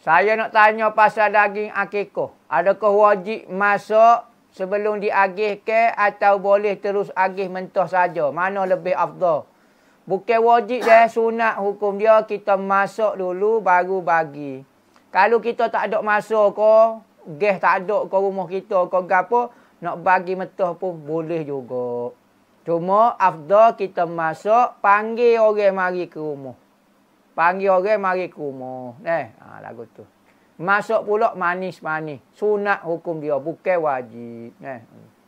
Saya nak tanya pasal daging akikah. Adakah wajib masuk sebelum diagih ke atau boleh terus agih mentah saja? Mana lebih afdal? Bukan wajib dah sunat hukum dia kita masuk dulu baru bagi. Kalau kita tak ada masuk ke, gas tak ada ke rumah kita ke apa, nak bagi mentah pun boleh juga. Cuma afdal kita masuk panggil orang mari ke rumah panggil orang mari ke rumah. Eh, ha, lagu tu. Masuk pula manis-manis. Sunat hukum dia. Bukan wajib. Eh.